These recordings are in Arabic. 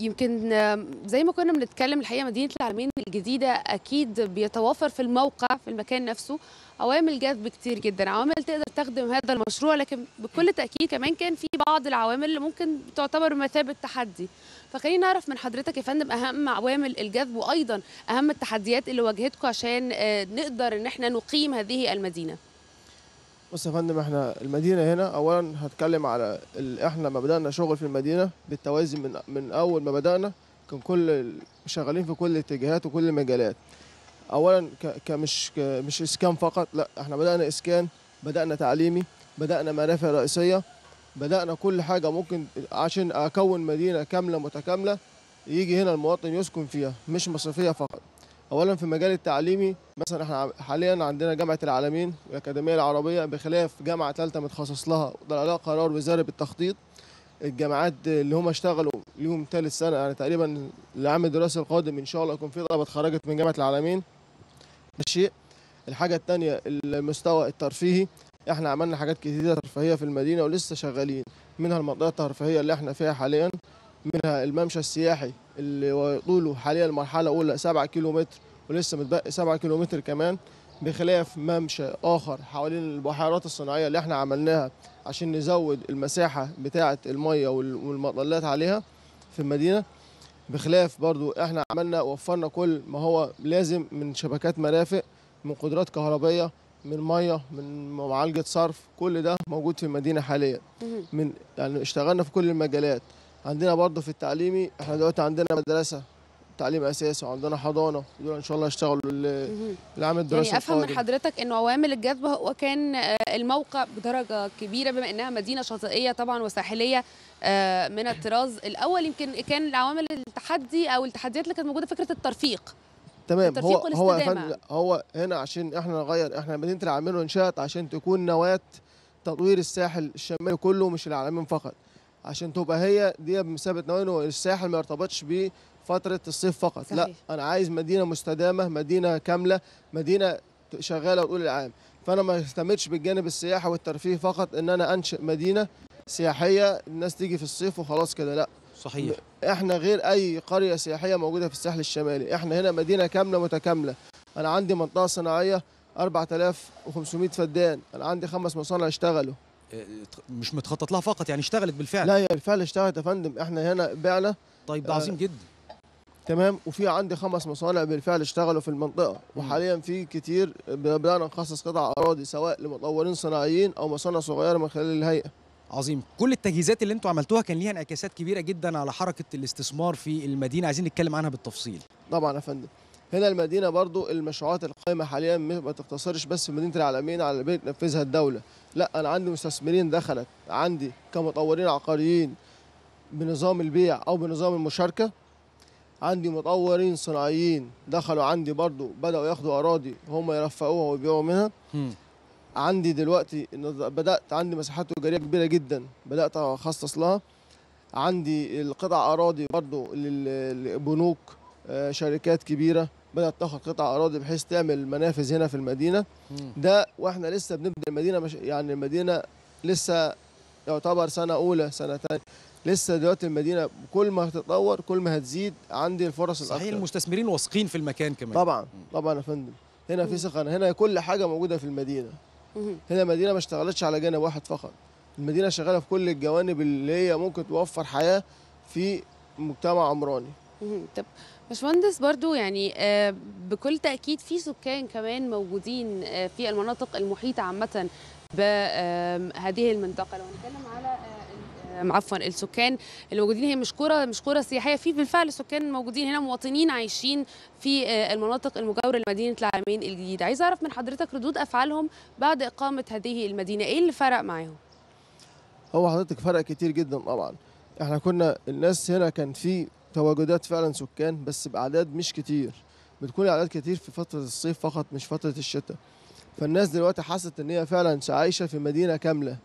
يمكن زي ما كنا بنتكلم الحقيقه مدينه العالمين الجديده اكيد بيتوافر في الموقع في المكان نفسه عوامل جذب كتير جدا عوامل تقدر تخدم هذا المشروع لكن بكل تاكيد كمان كان في بعض العوامل اللي ممكن تعتبر مثابه تحدي فخلينا نعرف من حضرتك يا فندم اهم عوامل الجذب وايضا اهم التحديات اللي واجهتكم عشان آه، نقدر ان احنا نقيم هذه المدينه بص يا فندم احنا المدينه هنا اولا هتكلم على ال... احنا لما بدانا شغل في المدينه بالتوازي من من اول ما بدانا كان كل شغالين في كل الاتجاهات وكل المجالات اولا ك... كمش ك... مش اسكان فقط لا احنا بدانا اسكان بدانا تعليمي بدانا منافع رئيسيه بدانا كل حاجه ممكن عشان اكون مدينه كامله متكامله يجي هنا المواطن يسكن فيها مش مصرفيه فقط اولا في المجال التعليمي مثلا احنا حاليا عندنا جامعه العالمين والاكاديميه العربيه بخلاف جامعه ثالثه متخصص لها ده لا قرار وزاره بالتخطيط الجامعات اللي هم اشتغلوا ليهم ثالث سنه يعني تقريبا العام الدراسي القادم ان شاء الله يكون في طلبه اتخرجت من جامعه العالمين ده شيء الحاجه الثانيه المستوى الترفيهي احنا عملنا حاجات كتيره ترفيهيه في المدينه ولسه شغالين منها المنطقه الترفيهيه اللي احنا فيها حاليا منها الممشى السياحي اللي طوله حاليا المرحله الاولى 7 كيلومتر ولسه متبقي 7 كيلومتر كمان بخلاف ممشى اخر حوالين البحيرات الصناعيه اللي احنا عملناها عشان نزود المساحه بتاعه الميه والمطلات عليها في المدينه بخلاف برضو احنا عملنا وفرنا كل ما هو لازم من شبكات مرافق من قدرات كهربيه من ميه من معالجه صرف كل ده موجود في المدينه حاليا من يعني اشتغلنا في كل المجالات عندنا برضو في التعليمي احنا دلوقتي عندنا مدرسه تعليم اساسي وعندنا حضانه دول ان شاء الله يشتغلوا العام الدراسي يعني افهم من حضرتك ان عوامل الجذب هو كان آه، الموقع بدرجه كبيره بما انها مدينه شاطئيه طبعا وساحليه آه، من الطراز الاول يمكن كان العوامل التحدي او التحديات اللي كانت موجوده فكره الترفيق تمام هو هو هو هنا عشان احنا نغير احنا مدينه العلمين وانشات عشان تكون نواه تطوير الساحل الشمالي كله مش العالمين فقط عشان تبقى هي دي بمثابه نواه الساحل ما يرتبطش بيه فتره الصيف فقط صحيح. لا انا عايز مدينه مستدامه مدينه كامله مدينه شغاله طول العام فانا ما استمتش بالجانب السياحه والترفيه فقط ان انا انشئ مدينه سياحيه الناس تيجي في الصيف وخلاص كده لا صحيح احنا غير اي قريه سياحيه موجوده في الساحل الشمالي احنا هنا مدينه كامله متكامله انا عندي منطقه صناعيه 4500 فدان انا عندي خمس مصانع اشتغلوا آه، مش متخطط لها فقط يعني اشتغلت بالفعل لا هي بالفعل اشتغلت يا فندم احنا هنا بعنا طيب ده عظيم آه، جدا تمام وفي عندي خمس مصانع بالفعل اشتغلوا في المنطقه وحاليا في كتير بدانا نخصص قطع اراضي سواء لمطورين صناعيين او مصانع صغيره من خلال الهيئه عظيم كل التجهيزات اللي انتم عملتوها كان ليها انعكاسات كبيره جدا على حركه الاستثمار في المدينه عايزين نتكلم عنها بالتفصيل طبعا يا فندم هنا المدينه برضو المشروعات القائمه حاليا ما تقتصرش بس في مدينه العالمين على اللي بتنفذها الدوله لا انا عندي مستثمرين دخلت عندي كمطورين عقاريين بنظام البيع او بنظام المشاركه عندي مطورين صناعيين دخلوا عندي برضو بدأوا ياخدوا أراضي هم يرفقوها ويبيعوا منها م. عندي دلوقتي بدأت عندي مساحات تجارية كبيرة جدا بدأت أخصص لها عندي القطع أراضي برضو للبنوك آه، شركات كبيرة بدأت تاخد قطع أراضي بحيث تعمل منافذ هنا في المدينة م. ده وإحنا لسه بنبدأ المدينة مش يعني المدينة لسه يعتبر سنة أولى سنة تانية لسه دلوقتي المدينه كل ما هتتطور كل ما هتزيد عندي الفرص الاكثر صحيح المستثمرين واثقين في المكان كمان طبعا طبعا يا فندم هنا في ثقه هنا كل حاجه موجوده في المدينه هنا المدينه ما اشتغلتش على جانب واحد فقط المدينه شغاله في كل الجوانب اللي هي ممكن توفر حياه في مجتمع عمراني طب باشمهندس برضو يعني آه، بكل تاكيد في سكان كمان موجودين آه، في المناطق المحيطه عامه بهذه المنطقه لو هنتكلم على عفوا السكان الموجودين هي مش كره مش كره سياحيه في بالفعل سكان موجودين هنا مواطنين عايشين في آه، المناطق المجاوره لمدينه العامين الجديده عايز اعرف من حضرتك ردود افعالهم بعد اقامه هذه المدينه ايه اللي فرق معاهم هو حضرتك فرق كتير جدا طبعا احنا كنا الناس هنا كان في تواجدات فعلا سكان بس باعداد مش كتير بتكون اعداد كتير في فتره الصيف فقط مش فتره الشتاء فالناس دلوقتي حست ان هي فعلا عايشه في مدينه كامله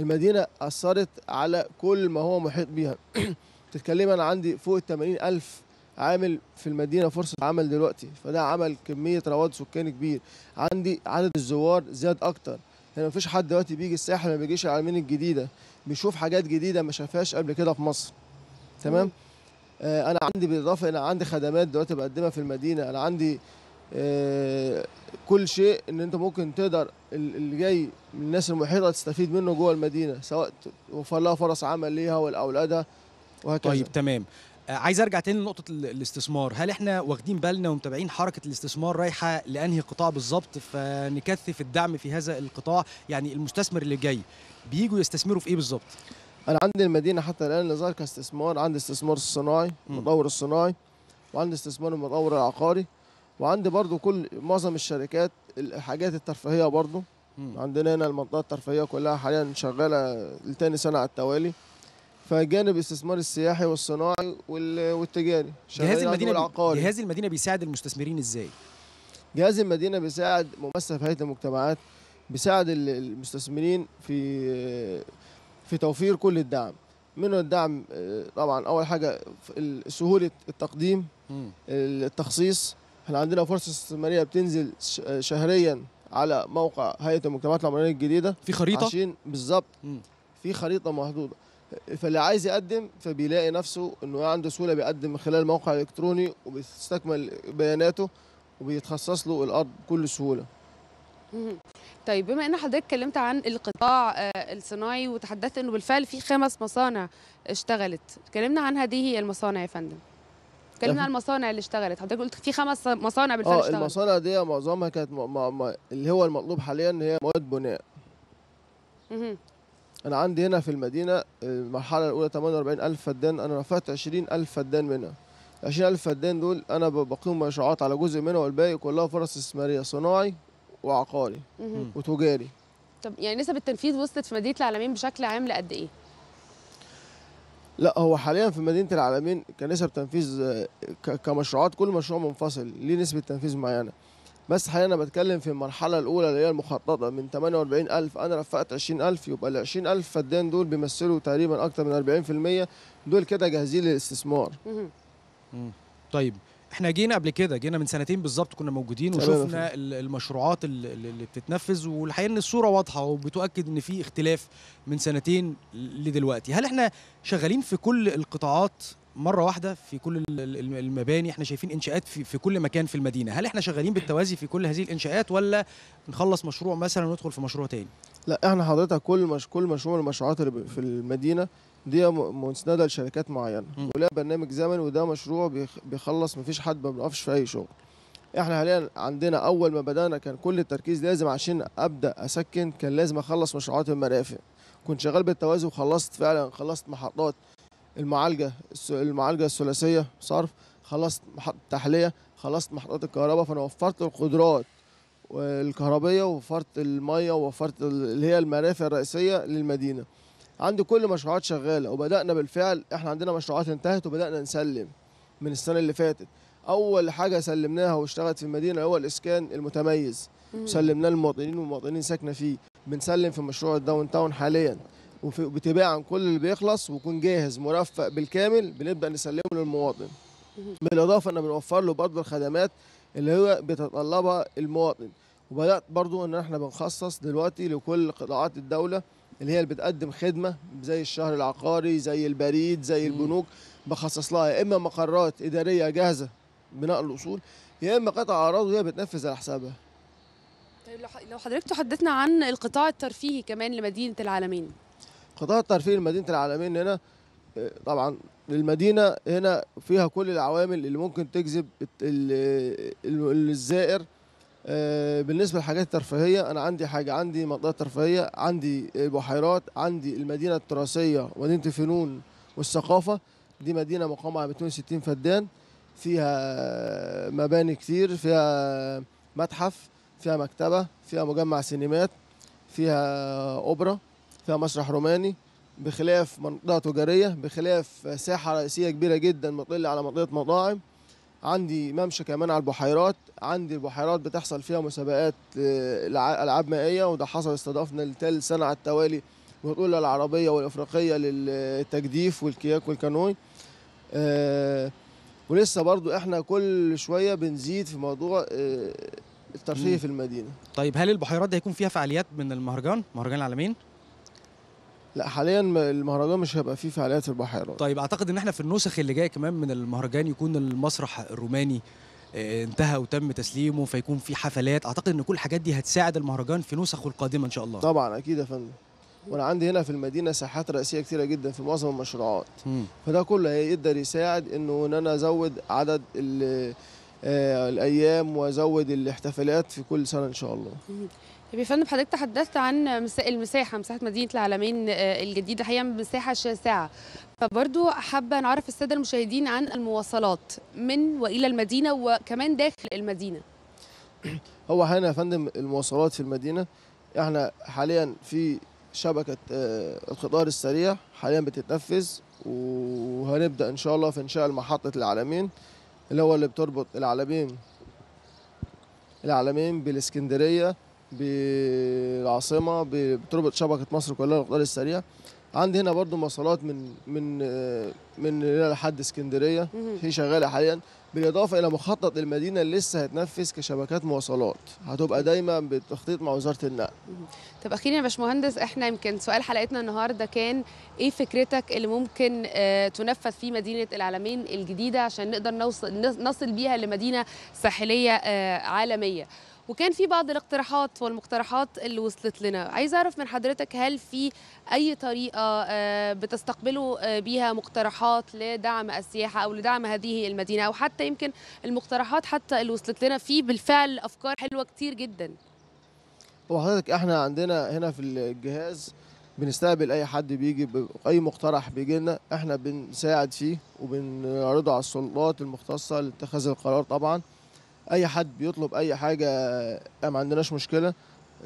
المدينة أثرت على كل ما هو محيط بيها تتكلم أنا عندي فوق التمانين ألف عامل في المدينة فرصة عمل دلوقتي فده عمل كمية رواد سكاني كبير عندي عدد الزوار زاد أكتر هنا يعني مفيش حد دلوقتي بيجي الساحل ما بيجيش العالمين الجديدة بيشوف حاجات جديدة ما شافهاش قبل كده في مصر تمام؟ آه انا عندي بالاضافه أنا عندي خدمات دلوقتي بقدمها في المدينه انا عندي آه، كل شيء ان انت ممكن تقدر اللي جاي من الناس المحيطه تستفيد منه جوه المدينه سواء توفر لها فرص عمل ليها ولاولادها وهكذا طيب تمام آه، عايز ارجع تاني لنقطه الاستثمار هل احنا واخدين بالنا ومتابعين حركه الاستثمار رايحه لانهي قطاع بالظبط فنكثف الدعم في هذا القطاع يعني المستثمر اللي جاي بييجوا يستثمروا في ايه بالظبط انا عندي المدينه حتى الان اللي ظهر كاستثمار عندي استثمار الصناعي المطور الصناعي وعندي استثمار المطور العقاري وعندي برضو كل معظم الشركات الحاجات الترفيهيه برضو مم. عندنا هنا المنطقه الترفيهيه كلها حاليا شغاله لتاني سنه على التوالي فجانب الاستثمار السياحي والصناعي والتجاري جهاز المدينه والعقاري. جهاز المدينه بيساعد المستثمرين ازاي جهاز المدينه بيساعد ممثل في هيئه المجتمعات بيساعد المستثمرين في في توفير كل الدعم منه الدعم آه، طبعا اول حاجه سهوله التقديم التخصيص احنا عندنا فرصه استثماريه بتنزل شهريا على موقع هيئه المجتمعات العمرانيه الجديده في خريطه عشان بالظبط في خريطه محدوده فاللي عايز يقدم فبيلاقي نفسه انه عنده سهوله بيقدم من خلال موقع الكتروني وبيستكمل بياناته وبيتخصص له الارض بكل سهوله طيب بما ان حضرتك اتكلمت عن القطاع آه، الصناعي وتحدثت انه بالفعل في خمس مصانع اشتغلت اتكلمنا عن هذه المصانع يا فندم اتكلمنا عن المصانع اللي اشتغلت حضرتك قلت في خمس مصانع بالفعل اشتغلت اه المصانع دي معظمها كانت م... م... م... اللي هو المطلوب حاليا هي مواد بناء انا عندي هنا في المدينه المرحله الاولى 48000 فدان انا رفعت 20000 فدان منها 20000 فدان دول انا بقيم مشروعات على جزء منها والباقي كلها فرص استثماريه صناعي وعقاري وتجاري طب يعني نسب التنفيذ وصلت في مدينه العالمين بشكل عام لقد ايه لا هو حاليا في مدينه العالمين كنسب تنفيذ كمشروعات كل مشروع منفصل ليه نسبه تنفيذ معينه بس حاليا انا بتكلم في المرحله الاولى اللي هي المخططه من 48000 انا رفعت 20000 يبقى ال 20000 فدان دول بيمثلوا تقريبا اكتر من 40% دول كده جاهزين للاستثمار طيب احنا جينا قبل كده جينا من سنتين بالظبط كنا موجودين وشفنا المشروعات اللي بتتنفذ والحقيقه ان الصوره واضحه وبتؤكد ان في اختلاف من سنتين لدلوقتي هل احنا شغالين في كل القطاعات مره واحده في كل المباني احنا شايفين انشاءات في, في كل مكان في المدينه هل احنا شغالين بالتوازي في كل هذه الانشاءات ولا نخلص مشروع مثلا وندخل في مشروع تاني لا احنا حضرتك كل مش كل مشروع من المشروعات اللي في المدينه دي مسنده لشركات معينه ولها برنامج زمني وده مشروع بيخلص مفيش حد ما بنقفش في اي شغل احنا حاليا عندنا اول ما بدانا كان كل التركيز لازم عشان ابدا اسكن كان لازم اخلص مشروعات المرافق كنت شغال بالتوازي وخلصت فعلا خلصت محطات المعالجه المعالجه الثلاثيه صرف خلصت محطه التحليه خلصت محطات الكهرباء فانا وفرت القدرات الكهربيه ووفرت الميه ووفرت اللي هي المرافق الرئيسيه للمدينه عندي كل مشروعات شغاله وبدانا بالفعل احنا عندنا مشروعات انتهت وبدانا نسلم من السنه اللي فاتت اول حاجه سلمناها واشتغلت في المدينه هو الاسكان المتميز سلمناه للمواطنين والمواطنين ساكنه فيه بنسلم في مشروع الداون تاون حاليا وبتباع عن كل اللي بيخلص ويكون جاهز مرفق بالكامل بنبدا نسلمه للمواطن بالاضافه ان بنوفر له برضه الخدمات اللي هو بيتطلبها المواطن وبدات برضه ان احنا بنخصص دلوقتي لكل قطاعات الدوله اللي هي اللي بتقدم خدمه زي الشهر العقاري زي البريد زي البنوك بخصص لها يا اما مقرات اداريه جاهزه بناء الاصول يا اما قطع اعراض وهي بتنفذ على حسابها طيب لو حضرتك تحدثنا عن القطاع الترفيهي كمان لمدينه العالمين قطاع الترفيه لمدينه العالمين هنا آه، طبعا المدينه هنا فيها كل العوامل اللي ممكن تجذب الزائر آه، بالنسبه للحاجات الترفيهيه انا عندي حاجه عندي منطقه ترفيهيه عندي بحيرات عندي المدينه التراثيه مدينه الفنون والثقافه دي مدينه مقامه على 260 فدان فيها مباني كتير فيها متحف فيها مكتبه فيها مجمع سينمات فيها اوبرا فيها مسرح روماني بخلاف منطقه تجاريه بخلاف ساحه رئيسيه كبيره جدا مطله على منطقه مطاعم عندي ممشى كمان على البحيرات عندي بحيرات بتحصل فيها مسابقات آه، العاب مائيه وده حصل استضافنا لثالث سنه على التوالي الاولى العربية والإفريقية للتجديف والكياك والكانوي آه، ولسه برضو احنا كل شوية بنزيد في موضوع الترفيه آه، في المدينة طيب هل البحيرات دي هيكون فيها فعاليات من المهرجان مهرجان العالمين؟ لا حاليا المهرجان مش هيبقى فيه فعاليات في البحيرات طيب اعتقد ان احنا في النسخ اللي جايه كمان من المهرجان يكون المسرح الروماني آه، انتهى وتم تسليمه فيكون في حفلات اعتقد ان كل الحاجات دي هتساعد المهرجان في نسخه القادمه ان شاء الله طبعا اكيد يا فندم وانا عندي هنا في المدينه ساحات رئيسيه كتيره جدا في معظم المشروعات فده كله هيقدر يساعد انه ان انا ازود عدد ال آه، الايام وازود الاحتفالات في كل سنه ان شاء الله طيب يا فندم حضرتك تحدثت عن المساحه مساحه مدينه العالمين آه، الجديده هي مساحه شاسعه فبرضو حابة نعرف السادة المشاهدين عن المواصلات من وإلى المدينة وكمان داخل المدينة هو هنا يا فندم المواصلات في المدينة احنا حاليا في شبكة آه، القطار السريع حاليا بتتنفذ وهنبدأ إن شاء الله في إنشاء محطة العالمين اللي هو اللي بتربط العالمين العالمين بالإسكندرية بالعاصمة بتربط شبكة مصر كلها القطار السريع عندي هنا برضو مواصلات من من آه، من هنا لحد اسكندريه هي شغاله حاليا بالاضافه الى مخطط المدينه اللي لسه هتنفذ كشبكات مواصلات هتبقى دايما بالتخطيط مع وزاره النقل طب اخيرا يا باشمهندس احنا يمكن سؤال حلقتنا النهارده كان ايه فكرتك اللي ممكن آه، تنفذ في مدينه العالمين الجديده عشان نقدر نوصل نصل بيها لمدينه ساحليه آه، عالميه وكان في بعض الاقتراحات والمقترحات اللي وصلت لنا عايز اعرف من حضرتك هل في اي طريقه آه، بتستقبلوا آه، بيها مقترحات لدعم السياحه او لدعم هذه المدينه او حتى يمكن المقترحات حتى اللي وصلت لنا في بالفعل افكار حلوه كتير جدا هو حضرتك احنا عندنا هنا في الجهاز بنستقبل اي حد بيجي اي مقترح بيجي لنا احنا بنساعد فيه وبنعرضه على السلطات المختصه لاتخاذ القرار طبعا اي حد بيطلب اي حاجه آه، ما عندناش مشكله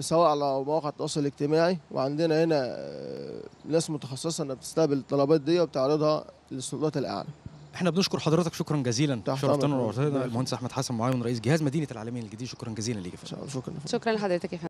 سواء على مواقع التواصل الاجتماعي وعندنا هنا آه، ناس متخصصه انها بتستقبل الطلبات دي وبتعرضها للسلطات الاعلى احنا بنشكر حضرتك شكرا جزيلا شرفتنا ونورتنا المهندس احمد حسن معاون رئيس جهاز مدينه العالمين الجديد شكرا جزيلا ليك شكرا شكرا لحضرتك يا